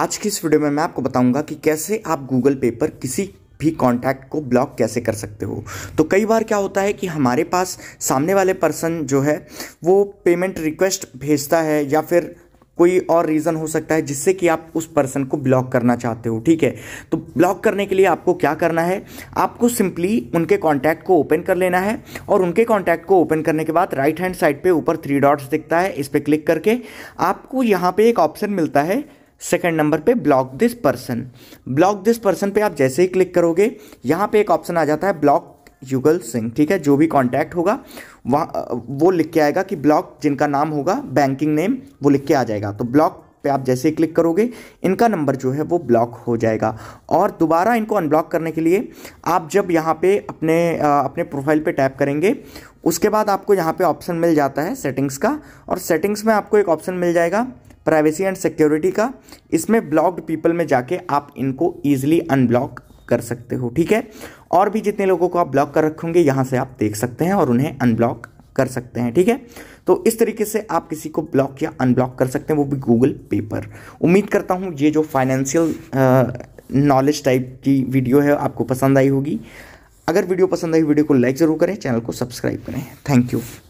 आज की इस वीडियो में मैं आपको बताऊंगा कि कैसे आप गूगल पे पर किसी भी कांटेक्ट को ब्लॉक कैसे कर सकते हो तो कई बार क्या होता है कि हमारे पास सामने वाले पर्सन जो है वो पेमेंट रिक्वेस्ट भेजता है या फिर कोई और रीज़न हो सकता है जिससे कि आप उस पर्सन को ब्लॉक करना चाहते हो ठीक है तो ब्लॉक करने के लिए आपको क्या करना है आपको सिंपली उनके कॉन्टैक्ट को ओपन कर लेना है और उनके कॉन्टैक्ट को ओपन करने के बाद राइट हैंड साइड पे ऊपर थ्री डॉट्स दिखता है इस पर क्लिक करके आपको यहाँ पे एक ऑप्शन मिलता है सेकंड नंबर पे block this person block this person पे आप जैसे ही क्लिक करोगे यहाँ पे एक ऑप्शन आ जाता है ब्लॉक युगल सिंह ठीक है जो भी कॉन्टैक्ट होगा वहाँ वो लिख के आएगा कि ब्लॉक जिनका नाम होगा बैंकिंग नेम वो लिख के आ जाएगा तो ब्लॉक पे आप जैसे ही क्लिक करोगे इनका नंबर जो है वो ब्लॉक हो जाएगा और दोबारा इनको अनब्लॉक करने के लिए आप जब यहाँ पे अपने अपने प्रोफाइल पे टैप करेंगे उसके बाद आपको यहाँ पे ऑप्शन मिल जाता है सेटिंग्स का और सेटिंग्स में आपको एक ऑप्शन मिल जाएगा प्राइवेसी एंड सिक्योरिटी का इसमें ब्लॉक्ड पीपल में जाके आप इनको ईजिली अनब्लॉक कर सकते हो ठीक है और भी जितने लोगों को आप ब्लॉक कर रखेंगे यहाँ से आप देख सकते हैं और उन्हें अनब्लॉक कर सकते हैं ठीक है तो इस तरीके से आप किसी को ब्लॉक या अनब्लॉक कर सकते हैं वो भी गूगल पे पर उम्मीद करता हूँ ये जो फाइनेंशियल नॉलेज टाइप की वीडियो है आपको पसंद आई होगी अगर वीडियो पसंद आई वीडियो को लाइक ज़रूर करें चैनल को सब्सक्राइब करें थैंक यू